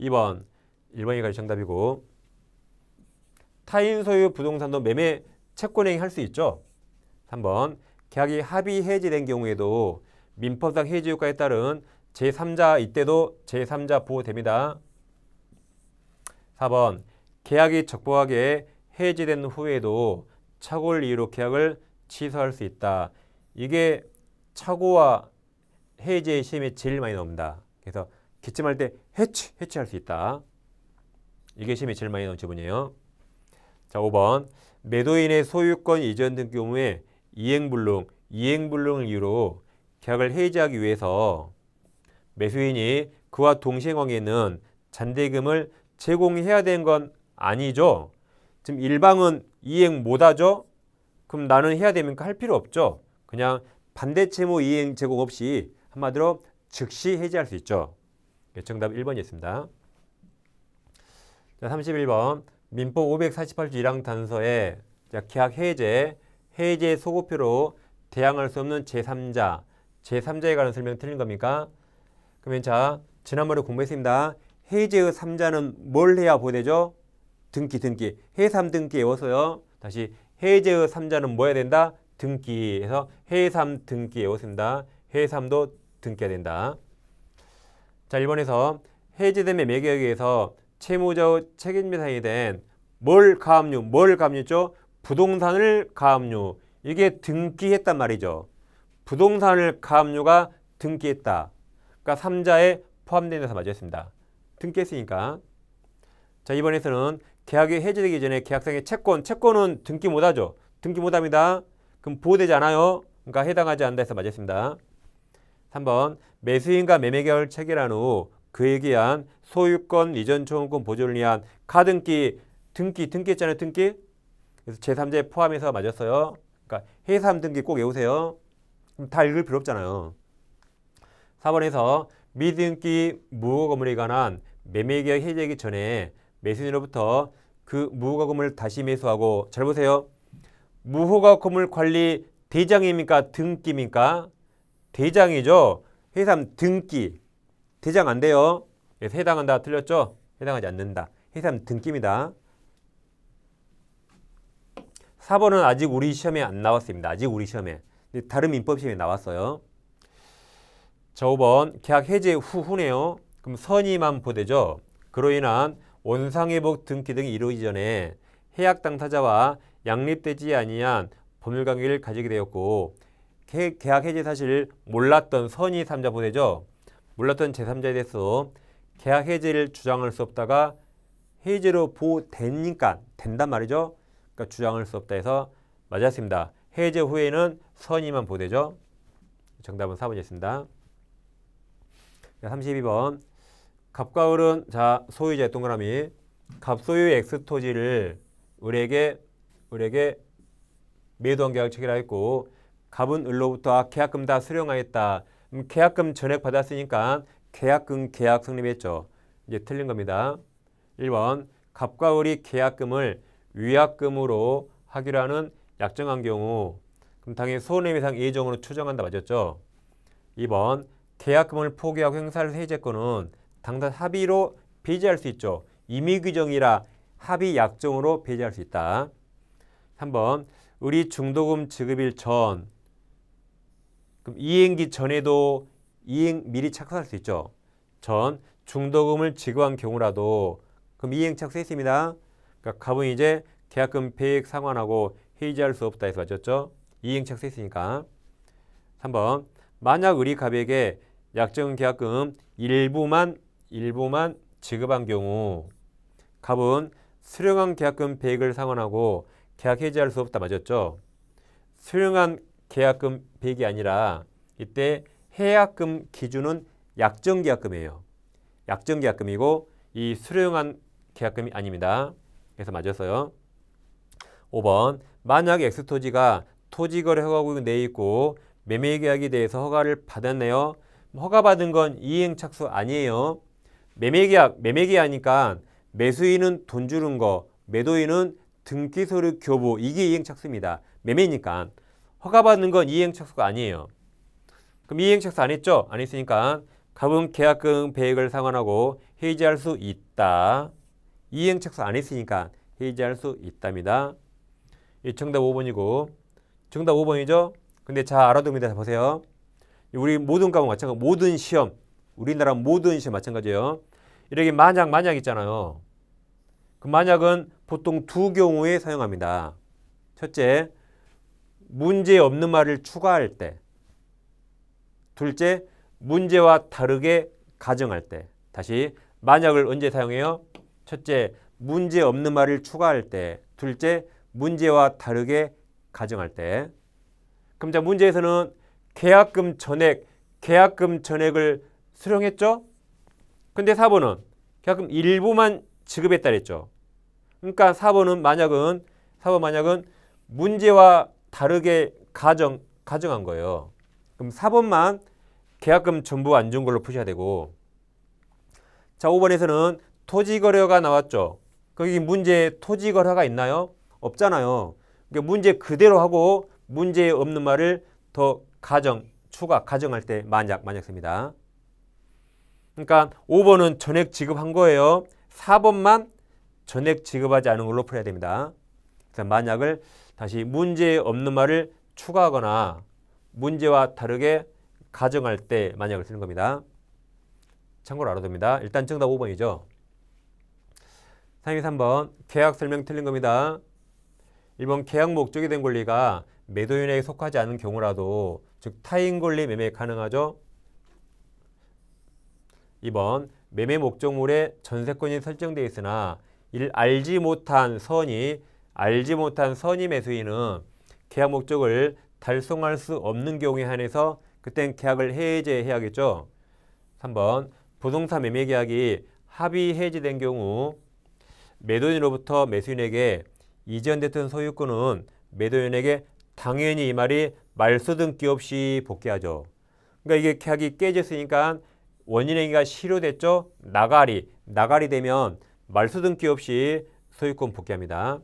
2번 1번이가 정답이고 타인 소유 부동산도 매매 채권행위 할 수 있죠. 3번 계약이 합의 해지된 경우에도 민법상 해지 효과에 따른 제3자 이때도 제3자 보호됩니다. 4번 계약이 적법하게 해지된 후에도 착오를 이유로 계약을 취소할 수 있다. 이게 착오와 해지의 시험이 제일 많이 나옵니다. 그래서 기침할 때 해치, 해치할 수 있다. 이게 시험이 제일 많이 나온 지문이에요. 자, 5번 매도인의 소유권 이전 등 경우에 이행불능, 이행불능을 이유로 계약을 해지하기 위해서 매수인이 그와 동시행황에는 잔대금을 제공해야 되는 건 아니죠. 지금 일방은 이행 못하죠. 그럼 나는 해야 됩니까? 할 필요 없죠. 그냥 반대 채무 이행 제공 없이 한마디로 즉시 해지할 수 있죠. 예, 정답 1번이었습니다. 자, 31번 민법 548조 1항 단서에 계약 해제, 해제 소급표로 대항할 수 없는 제3자, 제3자에 관한 설명 틀린 겁니까? 그러면 자, 지난번에 공부했습니다. 해제의 3자는 뭘 해야 보내죠? 등기, 등기. 해삼 등기 외웠어요. 다시 해제의 3자는 뭐 해야 된다? 등기. 해서 해삼 등기 외웠습니다. 해삼도 등기해 된다. 자, 1번에서 해제됨의 매개에 의해서 채무자의 책임 배상이 된 뭘 가압류, 뭘 가압류죠? 부동산을 가압류. 이게 등기했단 말이죠. 부동산을 가압류가 등기했다. 그러니까 3자에 포함된 데서 맞았습니다. 등기했으니까. 자, 이번에서는 계약이 해지되기 전에 계약상의 채권, 채권은 등기 못하죠. 등기 못합니다. 그럼 보호되지 않아요. 그러니까 해당하지 않다 해서 맞았습니다. 3번 매수인과 매매결 체결한 후 그에 기한 소유권 이전 청구권 보존을 위한 가등기 등기 등기했잖아요 등기 그래서 제3자에 포함해서 맞았어요 그러니까 해삼 등기 꼭 외우세요 다 읽을 필요 없잖아요. 4번에서 미등기 무허가물에 관한 매매계약 해제하기 전에 매수인으로부터 그 무허가금을 다시 매수하고 잘 보세요. 무허가건물 관리 대장입니까? 등기입니까? 대장이죠. 해삼 등기. 대장 안 돼요. 해당한다. 틀렸죠? 해당하지 않는다. 해삼 등기입니다. 4번은 아직 우리 시험에 안 나왔습니다. 아직 우리 시험에. 네, 다른 민법시험에 나왔어요. 자, 5번 계약 해제 후후네요. 그럼 선임한 보대죠. 그로 인한 원상회복 등기 등이 이루어지 전에 해약 당사자와 양립되지 아니한 법률관계를 가지게 되었고 개, 계약 해제 사실 몰랐던 선의 3자 보대죠. 몰랐던 제3자에 대해서 계약 해제를 주장할 수 없다가 해제로 보되니까 된단 말이죠. 그러니까 주장할 수 없다 해서 맞았습니다. 해제 후에는 선이만 보되죠. 정답은 4번이었습니다. 32번 갑과 을은 자 소유자의 동그라미 갑소유 X 토지를 을에게 을에게 매도한 계약 체결하였고 갑은 을로부터 계약금 다 수령하겠다. 음, 계약금 전액 받았으니까 계약금 계약 성립했죠. 이제 틀린 겁니다. 1번 갑과 을이 계약금을 위약금으로 하기로 하는 약정한 경우 그럼 당해 손해배상 예정으로 추정한다 맞았죠? 2번 계약금을 포기하고 행사를 해제권은 당사 합의로 배제할 수 있죠. 임의 규정이라 합의 약정으로 배제할 수 있다. 3번 의리 중도금 지급일 전 그럼 이행기 전에도 이행 미리 착수할 수 있죠. 전 중도금을 지급한 경우라도 그럼 이행 착수했습니다. 그러니까 갑은 이제 계약금 배액 상환하고 해지할 수 없다 해서 맞았죠? 이행책 수 있으니까. 3번 만약 의리갑에게 약정 계약금 일부만 일부만 지급한 경우 갑은 수령한 계약금 1 0을 상환하고 계약 해지할 수 없다 맞았죠? 수령한 계약금 1 0이 아니라 이때 해약금 기준은 약정 계약금이에요. 약정 계약금이고 이 수령한 계약금이 아닙니다. 그래서 맞았어요. 5번 만약 엑스토지가 토지 거래허가구역 내에 있고 매매계약에 대해서 허가를 받았네요. 허가받은 건 이행 착수 아니에요. 매매계약, 매매계약이니까 매수인은 돈 주는 거, 매도인은 등기서류 교부 이게 이행 착수입니다. 매매니까 허가받는 건 이행 착수가 아니에요. 그럼 이행 착수 안 했죠? 안 했으니까 가분 계약금 배액을 상환하고 해지할 수 있다. 이행 착수 안 했으니까 해지할 수 있답니다. 정답 5번이고 정답 5번이죠. 근데 잘 알아둡니다. 잘 보세요. 우리 모든 과목 마찬가지 모든 시험 우리나라 모든 시험 마찬가지예요. 이렇게 만약 만약 있잖아요. 그 만약은 보통 두 경우에 사용합니다. 첫째, 문제 없는 말을 추가할 때. 둘째, 문제와 다르게 가정할 때. 다시 만약을 언제 사용해요? 첫째, 문제 없는 말을 추가할 때. 둘째, 문제와 다르게 가정할 때 그럼 자 문제에서는 계약금 전액, 계약금 전액을 수령했죠? 근데 4번은 계약금 일부만 지급했다 그랬죠. 그러니까 4번은 만약은 4번 만약은 문제와 다르게 가정 가정한 거예요. 그럼 4번만 계약금 전부 안 준 걸로 푸셔야 되고 자 5번에서는 토지거래가 나왔죠. 거기 문제에 토지거래가 있나요? 없잖아요. 그러니까 문제 그대로 하고 문제 없는 말을 더 가정, 추가, 가정할 때 만약, 만약 씁니다. 그러니까 5번은 전액 지급한 거예요. 4번만 전액 지급하지 않은 걸로 풀어야 됩니다. 그래서 만약을 다시 문제 없는 말을 추가하거나 문제와 다르게 가정할 때 만약을 쓰는 겁니다. 참고로 알아둡니다. 일단 정답 5번이죠. 상위 3번 계약 설명 틀린 겁니다. 1번 계약 목적이 된 권리가 매도인에게 속하지 않은 경우라도 즉 타인 권리 매매 가능하죠. 2번 매매 목적물에 전세권이 설정되어 있으나 이를 알지 못한 선이 알지 못한 선이 매수인은 계약 목적을 달성할 수 없는 경우에 한해서 그땐 계약을 해제해야겠죠. 3번 부동산 매매 계약이 합의 해제된 경우 매도인으로부터 매수인에게 이재현 대통령 소유권은 매도인에게 당연히 이 말이 말소등 기 없이 복귀하죠. 그러니까 이게 계약이 깨졌으니까 원인행위가 실효됐죠. 나가리, 나가리 되면 말소등 기 없이 소유권 복귀합니다.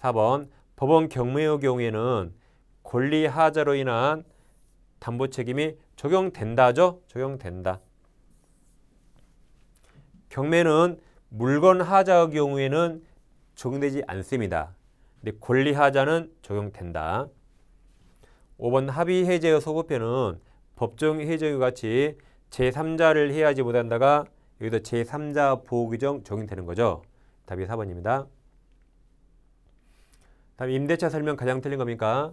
4번 법원 경매의 경우에는 권리 하자로 인한 담보 책임이 적용된다죠. 적용된다. 경매는 물건 하자의 경우에는 적용되지 않습니다. 근데 권리하자는 적용된다. 5번 합의 해제 소급편은 법정 해제와 같이 제3자를 해야지 못한다가 여기서 제3자 보호규정 적용되는 거죠. 답이 4번입니다. 다음 임대차 설명 가장 틀린 겁니까?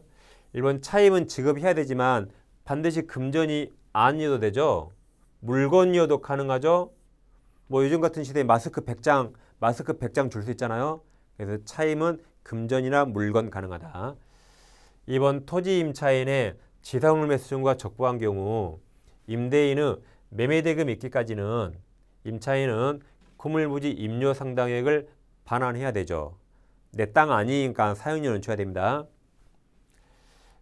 1번 차임은 지급해야 되지만 반드시 금전이 아니어도 되죠. 물건이어도 가능하죠. 뭐 요즘 같은 시대에 마스크 100장, 마스크 100장 줄 수 있잖아요. 그래서 차임은 금전이나 물건 가능하다. 2번 토지 임차인의 지상물 매수증과 적부한 경우 임대인의 매매대금 있기까지는 임차인은 건물부지 임료 상당액을 반환해야 되죠. 내 땅 아니니까 사용료는 줘야 됩니다.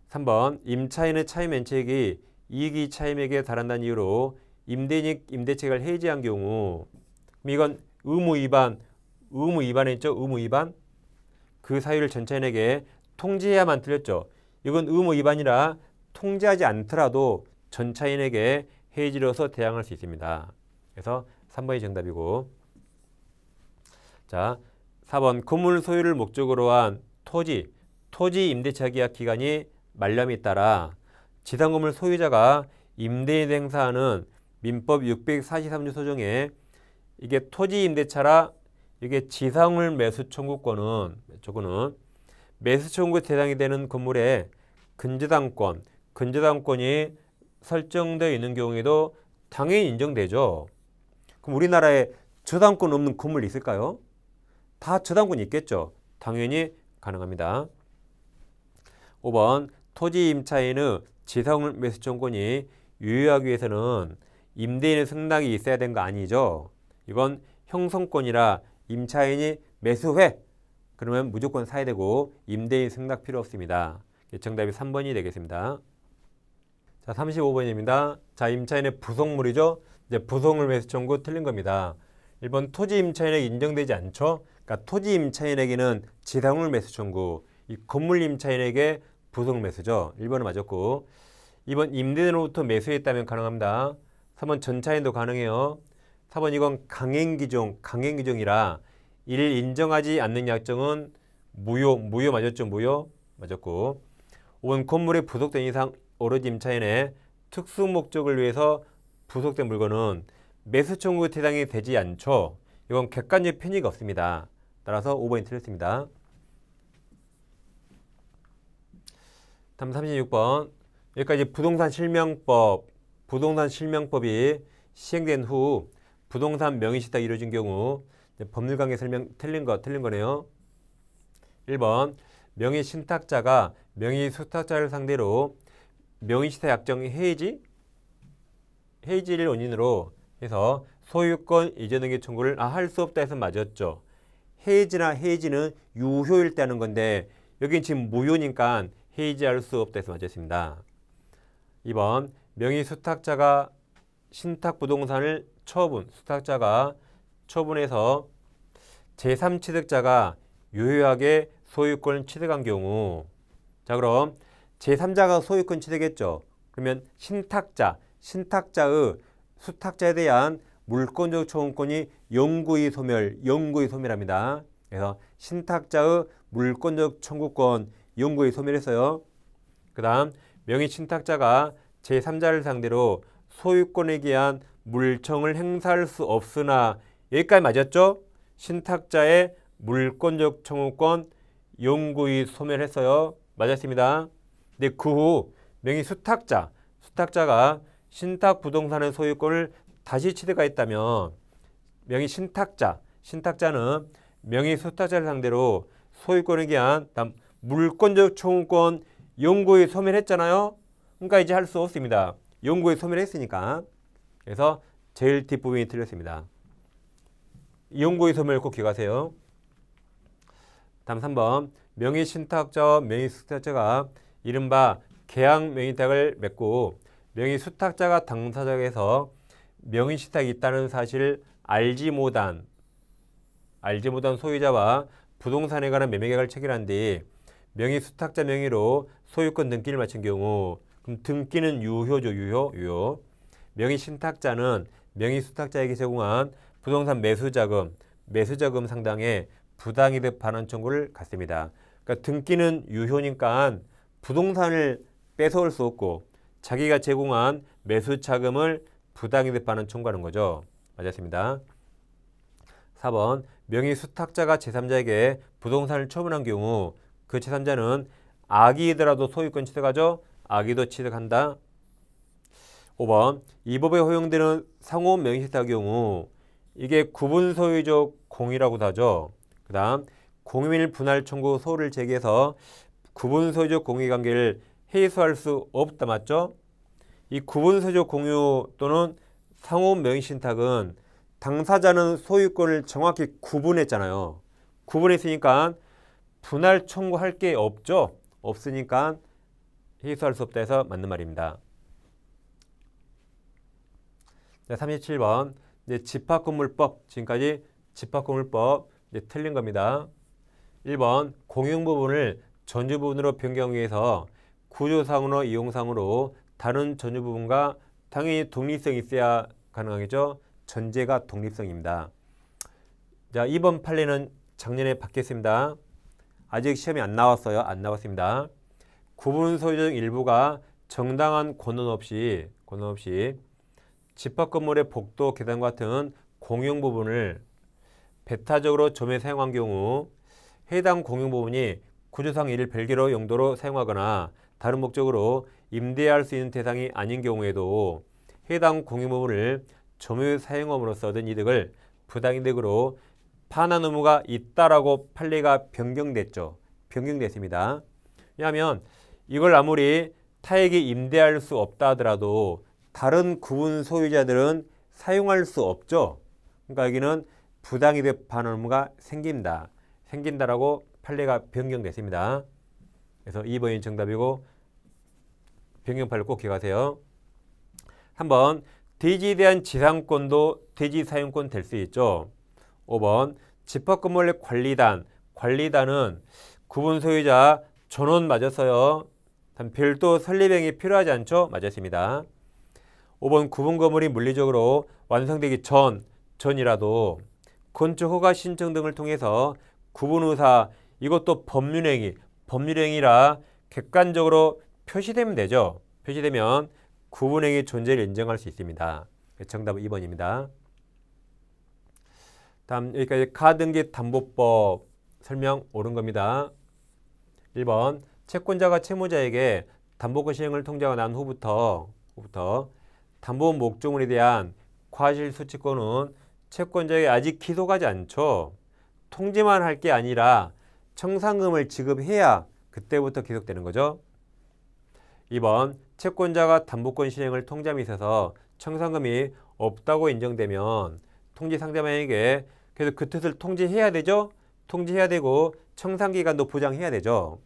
3번 임차인의 차임 엔책이 이익이 차임액에 달한다는 이유로 임대인 임대책을 해지한 경우 이건 의무 위반 의무 위반했죠. 의무 위반. 그 사유를 전체인에게 통지해야만 틀렸죠. 이건 의무 위반이라 통지하지 않더라도 전차인에게 해지로서 대항할 수 있습니다. 그래서 3번이 정답이고 자 4번 건물 소유를 목적으로 한 토지, 토지 임대차 계약 기간이 만료함에 따라 지상 건물 소유자가 임대인 행사하는 민법 643조 소정에 이게 토지 임대차라 이게 지상을 매수 청구권은 저거는 매수 청구 대상이 되는 건물에 근저당권, 근저당권이 설정되어 있는 경우에도 당연히 인정되죠. 그럼 우리나라에 저당권 없는 건물 있을까요? 다 저당권이 있겠죠. 당연히 가능합니다. 5번 토지 임차인의 지상 매수 청구권이 유효하기 위해서는 임대인의 승낙이 있어야 되거 아니죠. 이건 형성권이라 임차인이 매수해 그러면 무조건 사야 되고 임대인 승낙 필요 없습니다. 정답이 3번이 되겠습니다. 자 35번입니다. 자 임차인의 부속물이죠. 이제 부속물 매수 청구 틀린 겁니다. 1번 토지 임차인에게 인정되지 않죠. 그러니까 토지 임차인에게는 지상물 매수 청구, 이 건물 임차인에게 부속 매수죠. 1번은 맞았고 2번 임대인으로부터 매수했다면 가능합니다. 3번 전차인도 가능해요. 4번 이건 강행기종, 강행기종이라 이를 인정하지 않는 약정은 무효, 무효 맞았죠, 무효 맞았고 5번 건물에 부속된 이상 오로지 임차인의 특수 목적을 위해서 부속된 물건은 매수 청구 대상이 되지 않죠. 이건 객관적 편의가 없습니다. 따라서 5번이 틀렸습니다. 다음 36번 여기까지 부동산 실명법 부동산 실명법이 시행된 후 부동산 명의시다 이루어진 경우 법률 관계 설명 틀린 거 틀린 거네요. 1번 명의 신탁자가 명의 수탁자를 상대로 명의시사 약정 해지 해지를 원인으로 해서 소유권 이전 등의 청구를 아, 할수 없다 해서 맞았죠. 해지나 해지는 유효일 때 하는 건데 여기 지금 무효니까 해지할 수 없다 해서 맞았습니다. 2번 명의 수탁자가 신탁 부동산을 처분, 수탁자가 처분해서 제3취득자가 유효하게 소유권 을 취득한 경우 자 그럼 제3자가 소유권 취득했죠. 그러면 신탁자, 신탁자의 수탁자에 대한 물권적 처분권이 영구히 소멸, 영구히 소멸합니다. 그래서 신탁자의 물권적 청구권 영구히 소멸했어요. 그 다음 명의 신탁자가 제3자를 상대로 소유권에 기한 물청을 행사할 수 없으나 여기까지 맞았죠? 신탁자의 물권적 청구권 영구히 소멸했어요. 맞았습니다. 근데 그후 명의 수탁자, 수탁자가 신탁 부동산의 소유권을 다시 취득하였다면 명의 신탁자, 신탁자는 명의 수탁자를 상대로 소유권에 대한 물권적 청구권 영구히 소멸했잖아요. 그러니까 이제 할 수 없습니다. 영구히 소멸했으니까. 그래서 제일 뒷부분이 틀렸습니다. 이용고의소멸 꼭 기억하세요. 다음 3번 명의신탁자 명의수탁자가 이른바 계약 명의탁을 맺고 명의수탁자가 당사자에서 명의신탁이 있다는 사실을 알지 못한 알지 못한 소유자와 부동산에 관한 매매계약을 체결한 뒤 명의수탁자 명의로 소유권 등기를 마친 경우 그럼 등기는 유효죠 유효 유효 명의신탁자는 명의수탁자에게 제공한 부동산 매수자금, 매수자금 상당의 부당이득 반환 청구를 갖습니다. 그러니까 등기는 유효니까 부동산을 뺏어올 수 없고 자기가 제공한 매수자금을 부당이득 반환 청구하는 거죠. 맞았습니다. 4번 명의수탁자가 제3자에게 부동산을 처분한 경우 그 제3자는 악이더라도 소유권 취득하죠. 악의도 취득한다. 5번 이 법에 허용되는 상호 명시사 경우 이게 구분 소유적 공이라고 하죠. 그 다음 공유민 분할 청구 소를 제기해서 구분 소유적 공유 관계를 해소할 수 없다 맞죠? 이 구분 소유적 공유 또는 상호 명의신탁은 당사자는 소유권을 정확히 구분했잖아요. 구분했으니까 분할 청구할 게 없죠. 없으니까 해소할 수 없다 해서 맞는 말입니다. 37번. 이제 집합건물법. 지금까지 집합건물법 이제 틀린 겁니다. 1번 공용 부분을 전주 부분으로 변경 위해서 구조상으로 이용상으로 다른 전주 부분과 당연히 독립성이 있어야 가능하겠죠. 전제가 독립성입니다. 자, 이번 판례는 작년에 바뀌었습니다. 아직 시험이 안 나왔어요. 안 나왔습니다. 구분 소유적 일부가 정당한 권한 없이 권한 없이 집합 건물의 복도, 계단 같은 공용 부분을 배타적으로 점에 사용한 경우 해당 공용 부분이 구조상 이를 별개로 용도로 사용하거나 다른 목적으로 임대할 수 있는 대상이 아닌 경우에도 해당 공용 부분을 점유 사용함으로써 얻은 이득을 부당이득으로 반환 의무가 있다라고 판례가 변경됐죠. 변경됐습니다. 왜냐하면 이걸 아무리 타액이 임대할 수 없다 하더라도 다른 구분 소유자들은 사용할 수 없죠. 그러니까 여기는 부당이득 반환 의무가 생긴다. 생긴다라고 판례가 변경됐습니다. 그래서 2번이 정답이고 변경 판례 꼭 기억하세요. 3번 돼지에 대한 지상권도 돼지 사용권 될 수 있죠. 5번 집합건물 관리단, 관리단은 구분 소유자 전원 맞았어요. 별도 설립행위 필요하지 않죠? 맞았습니다. 5번 구분 건물이 물리적으로 완성되기 전 전이라도 건축 허가 신청 등을 통해서 구분 의사 이것도 법률행위 법률행위라 객관적으로 표시되면 되죠. 표시되면 구분행위 존재를 인정할 수 있습니다. 정답은 2번입니다. 다음 여기까지 가등기 담보법 설명 옳은 겁니다. 1번 채권자가 채무자에게 담보그 시행을 통장한 후부터 후부터 담보 목적물에 대한 과실 수취권은 채권자에게 아직 기소가지 않죠. 통지만 할 게 아니라 청산금을 지급해야 그때부터 기속되는 거죠. 2번 채권자가 담보권 실행을 통지함에 있어서 청산금이 없다고 인정되면 통지 상대방에게 그래그 뜻을 통지해야 되죠. 통지해야 되고 청산기간도 보장해야 되죠.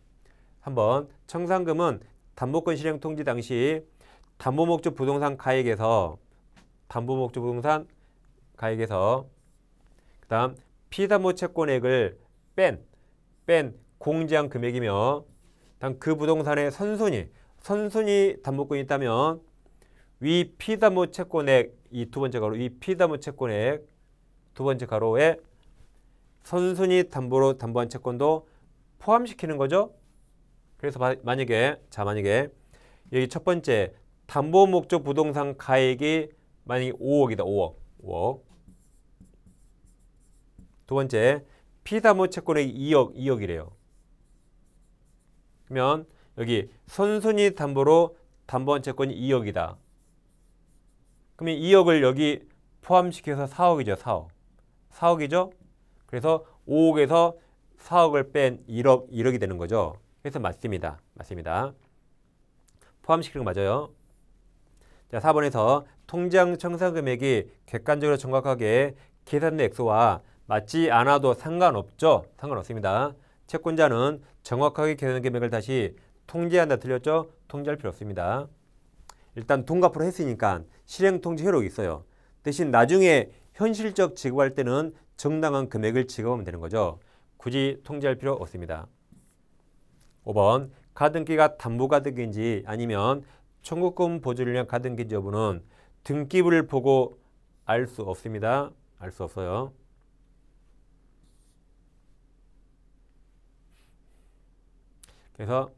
한번 청산금은 담보권 실행 통지 당시 담보목적 부동산 가액에서 담보목적 부동산 가액에서 그 다음 피담보 채권액을 뺀, 뺀 공제한 금액이며 그 다음 그 부동산의 선순위, 선순위 담보권이 있다면 위 피담보 채권액 이 두 번째 가로 위 피담보 채권액 두 번째 가로에 선순위 담보로 담보한 채권도 포함시키는 거죠. 그래서 마, 만약에 자 만약에 여기 첫 번째 담보 목적 부동산 가액이 만약에 5억이다. 5억. 5억. 두 번째, 피사무 채권액 2억, 2억이래요. 그러면 여기 선순위 담보로 담보한 채권이 2억이다. 그러면 2억을 여기 포함시켜서 4억이죠. 4억. 4억이죠. 그래서 5억에서 4억을 뺀 1억, 1억이 되는 거죠. 그래서 맞습니다. 맞습니다. 포함시키는 거 맞아요. 자, 4번에서 통장 청산 금액이 객관적으로 정확하게 계산된 액수와 맞지 않아도 상관없죠? 상관없습니다. 채권자는 정확하게 계산 금액을 다시 통제한다 틀렸죠? 통제할 필요 없습니다. 일단 동갑으로 했으니까 실행 통지 효력이 있어요. 대신 나중에 현실적 지급할 때는 정당한 금액을 지급하면 되는 거죠. 굳이 통제할 필요 없습니다. 5번 가등기가 담보가등기인지 아니면 청구권 보조를 위 가등기 여부는 등기부를 보고 알 수 없습니다. 알 수 없어요. 그래서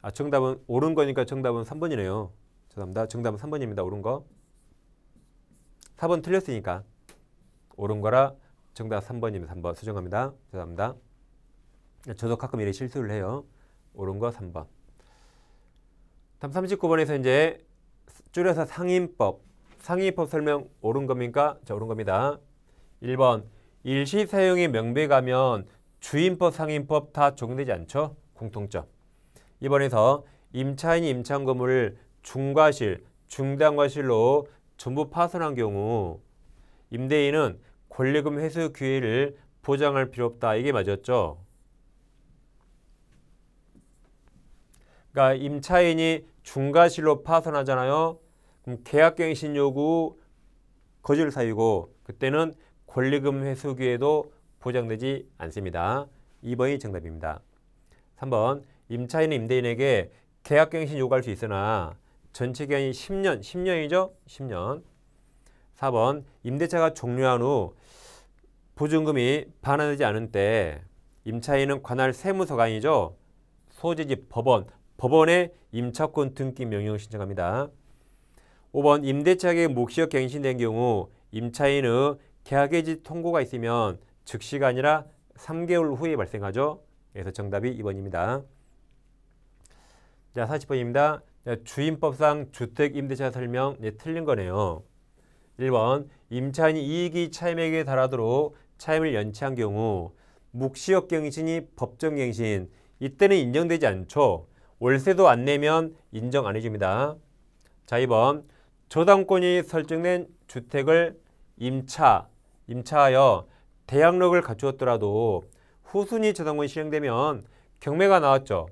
아 정답은 옳은 거니까 정답은 3번이네요. 죄송합니다. 정답은 3번입니다. 옳은 거. 4번 틀렸으니까 옳은 거라 정답 3번입니다. 3번 수정합니다. 죄송합니다. 저도 가끔 이래 실수를 해요. 옳은 거 3번. 답 39번에서 이제 줄여서 상임법, 상임법 설명 옳은 겁니까? 자, 옳은 겁니다. 1번 일시 사용의 명백하면 주임법, 상임법 다 적용되지 않죠? 공통점. 2번에서 임차인이 임차한 건물을 중과실, 중단과실로 전부 파손한 경우 임대인은 권리금 회수 기회를 보장할 필요 없다. 이게 맞았죠? 그러니까 임차인이 중과실로 파손하잖아요. 그럼 계약갱신 요구 거절 사유고 그때는 권리금 회수 기회도 보장되지 않습니다. 2번이 정답입니다. 3번 임차인은 임대인에게 계약갱신 요구할 수 있으나 전체 기간이 10년, 10년이죠? 10년. 4번 임대차가 종료한 후 보증금이 반환되지 않은 때 임차인은 관할 세무서관이죠. 소재지 법원, 법원에 임차권 등기 명령을 신청합니다. 5번 임대차계의 시역 갱신된 경우 임차인의 계약해지 통고가 있으면 즉시가 아니라 3개월 후에 발생하죠. 그래서 정답이 2번입니다. 자, 40번입니다. 주임법상 주택임대차 설명 네, 틀린 거네요. 1번 임차인이 이익이 차임액에 달하도록 차임을 연체한 경우 묵시역 갱신이 법정 갱신 이때는 인정되지 않죠. 월세도 안 내면 인정 안 해줍니다. 자, 2번. 저당권이 설정된 주택을 임차, 임차하여 대항력을 갖추었더라도 후순위 저당권이 실행되면 경매가 나왔죠.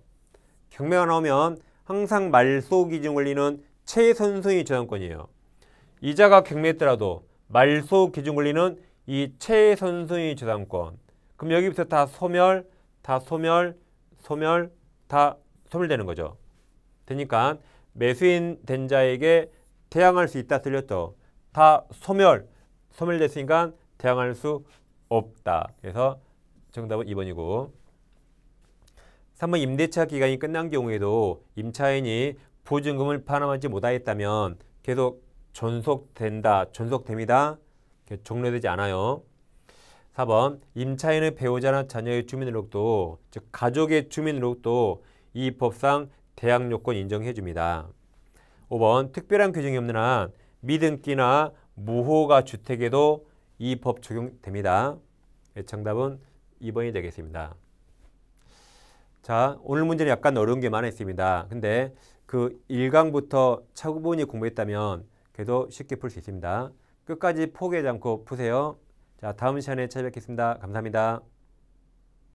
경매가 나오면 항상 말소 기준 권리는 최선순위 저당권이에요. 이자가 경매했더라도 말소 기준 권리는 이 최선순위 저당권. 그럼 여기부터 다 소멸, 다 소멸, 소멸, 다 소멸되는 거죠. 되니까 매수인 된 자에게 대항할 수 있다 들렸죠. 다 소멸, 소멸됐으니까 대항할 수 없다. 그래서 정답은 2번이고 3번 임대차 기간이 끝난 경우에도 임차인이 보증금을 반환하지 못하였다면 계속 전속된다, 전속됩니다. 종료되지 않아요. 4번 임차인의 배우자나 자녀의 주민등록도 즉 가족의 주민등록도 이 법상 대학 요건 인정해 줍니다. 5번 특별한 규정이 없는 한 미등기나 무호가 주택에도 이 법 적용됩니다. 정답은 2번이 되겠습니다. 자, 오늘 문제는 약간 어려운 게 많아 습니다 근데 그 1강부터 차분히 공부했다면 그래도 쉽게 풀 수 있습니다. 끝까지 포기하지 않고 푸세요. 자, 다음 시간에 찾아뵙겠습니다. 감사합니다.